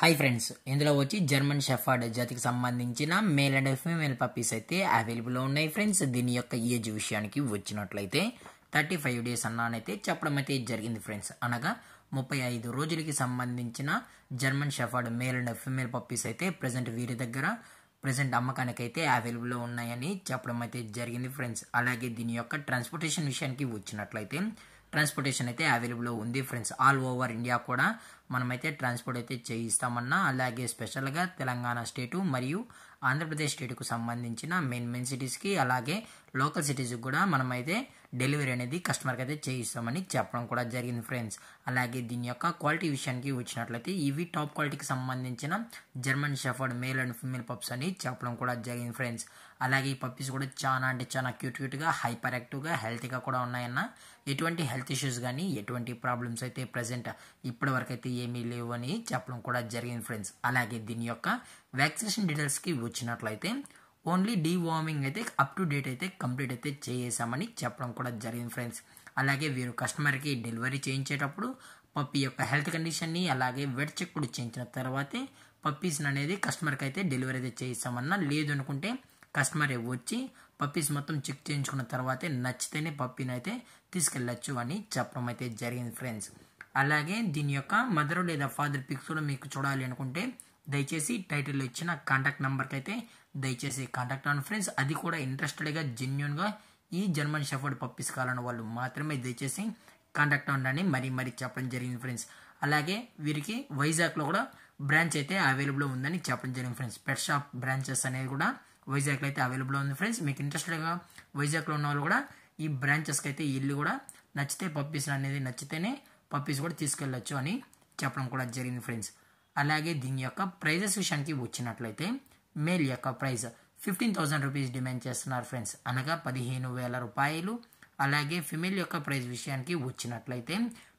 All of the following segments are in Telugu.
హై ఫ్రెండ్స్ ఇందులో వచ్చి జర్మన్ షెఫర్డ్ జాతికి సంబంధించిన మేల్ అండ్ ఫీమేల్ పప్పీస్ అయితే అవైలబుల్లో ఉన్నాయి ఫ్రెండ్స్ దీని యొక్క ఏజ్ విషయానికి వచ్చినట్లయితే థర్టీ ఫైవ్ డేస్ అన్నానైతే చెప్పడం అయితే జరిగింది ఫ్రెండ్స్ అనగా ముప్పై ఐదు రోజులకి సంబంధించిన German shepherd male and female puppies అయితే ప్రజెంట్ వీరి దగ్గర ప్రజెంట్ అమ్మకానికి అయితే అవైలబుల్లో ఉన్నాయని చెప్పడం అయితే జరిగింది ఫ్రెండ్స్ అలాగే దీని యొక్క ట్రాన్స్పోర్టేషన్ విషయానికి వచ్చినట్లయితే ట్రాన్స్పోర్టేషన్ అయితే అవైలబుల్ ఉంది ఫ్రెండ్స్ ఆల్ ఓవర్ ఇండియా కూడా మనమైతే ట్రాన్స్పోర్ట్ అయితే చేయిస్తామన్నా అలాగే స్పెషల్గా తెలంగాణ స్టేటు మరియు ఆంధ్రప్రదేశ్ స్టేట్కు సంబంధించిన మెయిన్ మెయిన్ సిటీస్కి అలాగే లోకల్ సిటీస్కి కూడా మనమైతే డెలివరీ అనేది కస్టమర్కి అయితే చేయిస్తామని చెప్పడం కూడా జరిగింది ఫ్రెండ్స్ అలాగే దీని యొక్క క్వాలిటీ విషయానికి వచ్చినట్లయితే ఇవి టాప్ క్వాలిటీకి సంబంధించిన German shepherd male and female pups అని చెప్పడం కూడా జరిగింది ఫ్రెండ్స్ అలాగే ఈ పప్పీస్ కూడా చాలా అంటే చాలా క్యూట్ క్యూట్గా హైపర్ యాక్టివ్గా హెల్తీగా కూడా ఉన్నాయన్న ఎటువంటి హెల్త్ ఇష్యూస్ కానీ ఎటువంటి ప్రాబ్లమ్స్ అయితే ప్రజెంట్ ఇప్పటి వరకు అయితే ఏమీ లేవు అని చెప్పడం కూడా జరిగింది ఫ్రెండ్స్ అలాగే దీని యొక్క వ్యాక్సినేషన్ డీటెయిల్స్కి వచ్చినట్లయితే ఓన్లీ డీవార్మింగ్ అయితే అప్ టు డేట్ అయితే కంప్లీట్ అయితే చేసామని చెప్పడం కూడా జరిగింది ఫ్రెండ్స్ అలాగే వీరు కస్టమర్కి డెలివరీ చేయించేటప్పుడు పప్పి యొక్క హెల్త్ కండిషన్ని అలాగే వెడ్ చెక్ కూడా చేయించిన తర్వాతే పప్పీస్ని అనేది కస్టమర్కి అయితే డెలివరీ అయితే చేయిస్తామన్నా లేదు అనుకుంటే కస్టమర్ వచ్చి పప్పీస్ మొత్తం చెక్ చేయించుకున్న తర్వాతే నచ్చితేనే పప్పీని అయితే తీసుకెళ్ళచ్చు అని చెప్పడం అయితే జరిగింది ఫ్రెండ్స్ అలాగే దీని యొక్క మదర్ లేదా ఫాదర్ పిక్స్ కూడా మీకు చూడాలి అనుకుంటే దయచేసి టైటిల్ ఇచ్చిన కాంటాక్ట్ నెంబర్కి అయితే దయచేసి కాంటాక్ట్ అవ్వండి ఫ్రెండ్స్ అది కూడా ఇంట్రెస్టెడ్గా జెన్యున్గా ఈ జర్మన్ షఫర్డ్ పప్పీస్ కావాలని వాళ్ళు మాత్రమే దయచేసి కాంటాక్ట్ అవ్వండి మరీ మరీ చెప్పడం జరిగింది ఫ్రెండ్స్ అలాగే వీరికి వైజాగ్లో కూడా బ్రాంచ్ అయితే అవైలబుల్గా ఉందని చెప్పడం జరిగింది ఫ్రెండ్స్ పెట్ షాప్ బ్రాంచెస్ అనేది కూడా వైజాగ్లో అయితే అవైలబుల్గా ఉంది ఫ్రెండ్స్ మీకు ఇంట్రెస్టెడ్గా వైజాగ్లో ఉన్న వాళ్ళు కూడా ఈ బ్రాంచెస్కి అయితే ఇల్లు కూడా నచ్చితే పప్పీస్ అనేది నచ్చితేనే పప్పీస్ కూడా తీసుకెళ్ళొచ్చు అని చెప్పడం కూడా జరిగింది ఫ్రెండ్స్ అలాగే దీని యొక్క ప్రైజెస్ విషయానికి వచ్చినట్లయితే మేల్ యొక్క prize fifteen thousand rupees demand చేస్తున్నారు ఫ్రెండ్స్ అనగా పదిహేను వేల రూపాయలు అలాగే ఫిమేల్ యొక్క ప్రైజ్ విషయానికి వచ్చినట్లయితే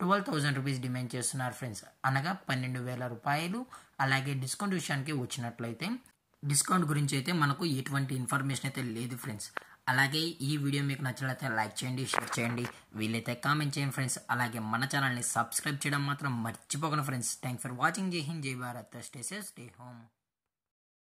ట్వెల్వ్ థౌజండ్ రూపీస్ డిమాండ్ చేస్తున్నారు ఫ్రెండ్స్ అనగా పన్నెండు వేల రూపాయలు అలాగే డిస్కౌంట్ విషయానికి వచ్చినట్లయితే డిస్కౌంట్ గురించి అయితే మనకు ఎటువంటి ఇన్ఫర్మేషన్ అయితే లేదు ఫ్రెండ్స్ అలాగే ఈ వీడియో మీకు నచ్చినట్లయితే లైక్ చేయండి షేర్ చేయండి వీలైతే కామెంట్ చేయండి ఫ్రెండ్స్ అలాగే మన ఛానల్ని సబ్స్క్రైబ్ చేయడం మాత్రం మర్చిపోకండి ఫ్రెండ్స్ థ్యాంక్స్ ఫర్ వాచింగ్ జై హింద్ జై Bharat stay safe stay home